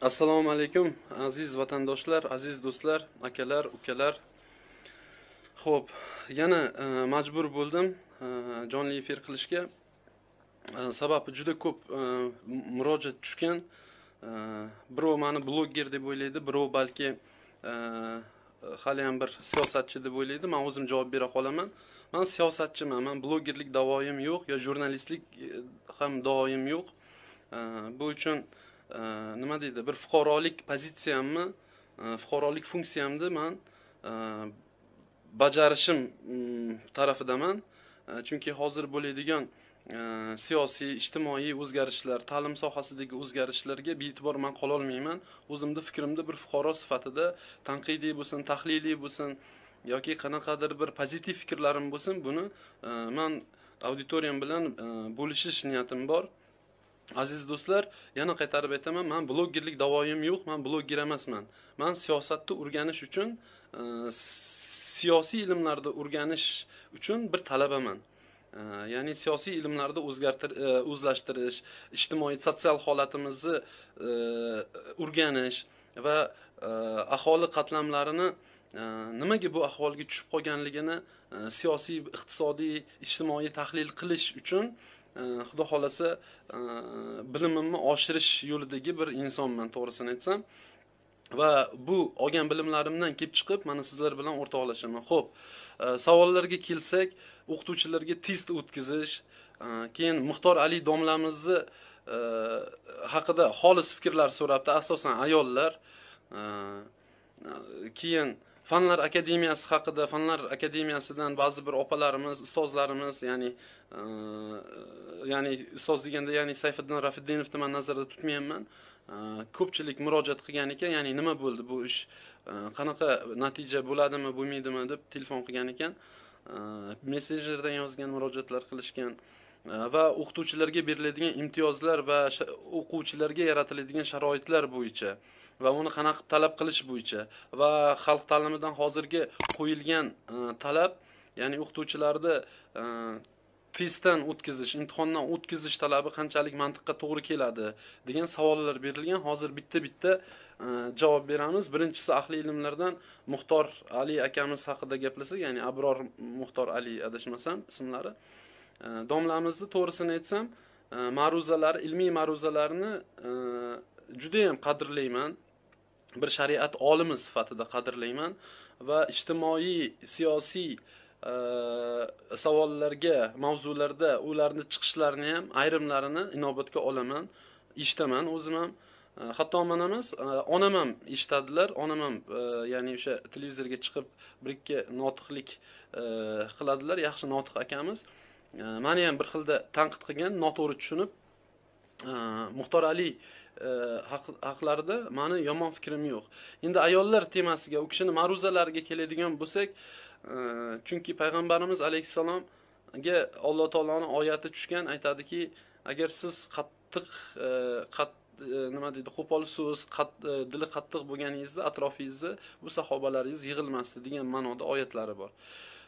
assalomu alaykum aziz vatandoshlar aziz do'stlar akalar ukalar ho'p yana e, majbur bo'ldim e, jonli efir qilishga e, sababi juda ko'p e, murojaat tushgan e, birov mani blogger deb o'ylaydi birov balki e, haliyam bir siyosatchi deb o'ylaydi man o'zim javob bera qolaman man siyosatchiman man blogerlik davoyim yo'q yo jurnalistlik e, ham davoyim yo'q e, bu uchun e, Э, nima deydi bir fuqarolik pozitsiyamni э, fuqarolik funksiyamni man э, bajarishim mm, tarafidaman chunki hozir bo'ladigan siyosiy ijtimoiy o'zgarishlar ta'lim sohasidagi o'zgarishlarga bee'tibor man qololmayman o'zimni fikrimni bir fuqaro sifatida tanqidiy bo'lsin tahliliy bo'lsin yoki qanaqadir bir pozitiv fikrlarim bo'lsin buni e, man auditoriyam bilan e, bo'lishish niyatim bor aziz do'stlar yana qaytarib aytaman man blogerlik davoyim yo'q man bloger emasman man siyosatni o'rganish uchun e, siyosiy ilmlarda o'rganish uchun bir talabaman e, ya'ni siyosiy ilmlarni o'zgartir e, o'zlashtirish ijtimoiy sotsial holatimizni o'rganish va aholi qatlamlarini nimaga bu ahvolga tushib qolganligini siyosiy iqtisodiy ijtimoiy tahlil qilish uchun xudo xolasa e, bilimimni oshirish yo'lidagi bir insonman to'g'risini aytsam va bu olgan bilimlarimdan kelib chiqib mana sizlar bilan o'rtoqlashaman ho'p e, savollarga kelsak o'qituvchilarga test o'tkazish e, keyin muxtor ali domlamizni haqida xolis fikrlar so'rabdi asosan ayollar keyin fanlar akademiyasi haqida fanlar akademiyasidan ba'zi bir opalarimiz ustozlarimiz ya'ni e, ya'ni ustoz deganda ya'ni sayfiddin rafiddinovni man nazarda tutmayapman ko'pchilik murojaat qilgan ekan ya'ni nima bo'ldi bu ish qanaqa natija bo'ladimi bo'lmaydimi deb telefon qilgan ekan messenjerdan yozgan murojaatlar qilishgan Э, va o'qituvchilarga beriladigan imtiyozlar va o'quvchilarga yaratiladigan sharoitlar bo'yicha va uni qanaqa qilib talab qilish bo'yicha va xalq ta'limidan hozirgi qo'yilgan e, talab ya'ni o'qituvchilarni e, testdan o'tkazish imtihondan o'tkazish talabi qanchalik mantiqqa to'g'ri keladi degan savollar berilgan hozir bitta bitta e, javob beramiz birinchisi ahli ilmlardan muxtor ali akamiz haqida gaplasak ya'ni abror muxtor ali adashmasam ismlari domlamizni to'g'risini aytsam e, ma'ruzalar ilmiy ma'ruzalarni e, judayam qadrlayman bir shariat olimi sifatida qadrlayman va ijtimoiy siyosiy e, savollarga mavzularda ularni chiqishlarini ham ayrimlarini inobatga olaman eshitaman o'zim ham hatto man emas onam ham eshitadilar onam ham ya'ni o'sha televizorga chiqib bir ikki notiqlik qiladilar yaxshi notiq akamiz mani э, ham bir xilda tanqid qilgan noto'g'ri tushunib э, muxtor ali э, haqlarida mani yomon fikrim yo'q endi ayollar temasiga u kishini ma'ruzalariga keladigan bo'lsak chunki payg'ambarimiz alayhissalomga alloh taoloni oyati tushgan aytadiki agar siz qattiq nima deydi qo'pol so'z dili qattiq bo'lganingizda atrofingizda bu sahobalaringiz yig'ilmasdi degan ma'noda oyatlari bor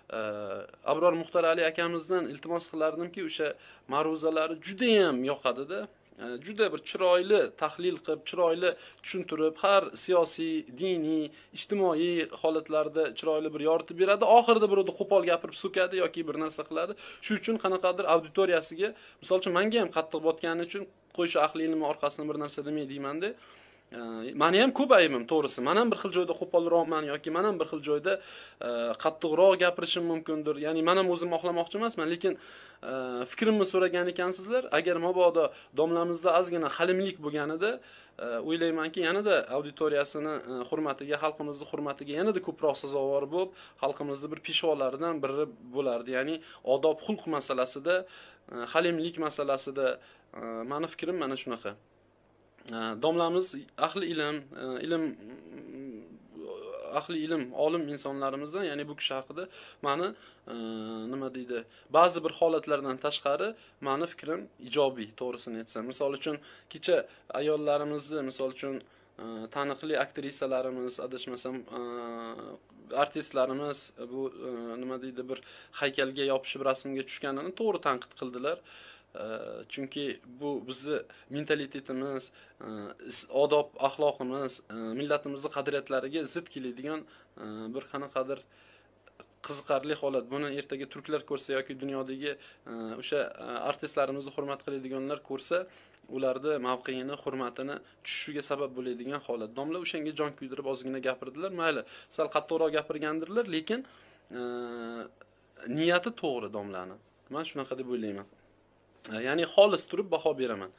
Э, abror muxtor ali akamizdan iltimos qilardimki o'sha ma'ruzalari judayam yoqadida э, juda bir chiroyli tahlil qilib chiroyli tushuntirib har siyosiy diniy ijtimoiy holatlarda chiroyli bir yoritib beradi oxirida birovni qo'pol gapirib so'kadi yoki bir narsa qiladi shu uchun qanaqadir auditoriyasiga misol uchun manga ham qattiq botgani uchun qo'y shu ahli ilmi orqasidan bir narsa demay deymanda de. meni ham ko'p aybim to'g'risi man ham bir xil joyda qo'polroqman yoki man ham bir xil joyda e, qattiqroq gapirishim mumkindir ya'ni man ham o'zimni oqlamoqchi emasman lekin e, fikrimni so'ragan ekansizlar agar mabodo domlamizda ozgina halimlik bo'lganida e, o'ylaymanki yanada auditoriyasini hurmatiga xalqimizni hurmatiga yanada ko'proq sazovor bo'lib xalqimizni bir peshvolaridan biri bo'lardi ya'ni odob xulq masalasida halimlik masalasida mani fikrim mana shunaqa Э, domlamiz ahli ilm e, ilm ahli ilm olim insonlarimizdan ya'ni bu kishi haqida mani e, nima deydi ba'zi bir holatlardan tashqari mani fikrim ijobiy to'g'risini aytsam misol uchun kecha ayollarimizni misol uchun e, taniqli aktrisalarimiz adashmasam artistlarimiz bu nima deydi bir haykalga yopishib rasmga tushganini to'g'ri tanqid qildilar chunki bu bizni mentalitetimiz e, odob axloqimiz e, millatimizni qadriyatlariga zid keladigan e, bir qanaqadir qiziqarli holat buni ertaga turklar ko'rsa yoki dunyodagi o'sha artistlarimizni hurmat qiladiganlar ko'rsa ularni mavqeini hurmatini tushishiga sabab bo'ladigan holat domla o'shanga jon kuydirib ozgina gapirdilar mayli sal qattiqroq gapirgandirlar lekin niyati to'g'ri domlani man shunaqa deb o'ylayman ya'ni xolis turib baho beraman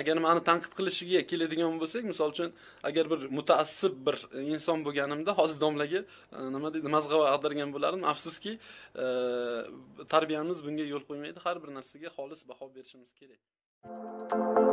agar mani tanqid qilishiga keladigan bo'lsak misol uchun agar bir mutaassib bir inson bo'lganimda hozir domlaga э, nima deydi mazg'ava ag'dargan bo'lardim afsuski э, tarbiyamiz bunga yo'l qo'ymaydi har bir narsaga xolis baho berishimiz kerak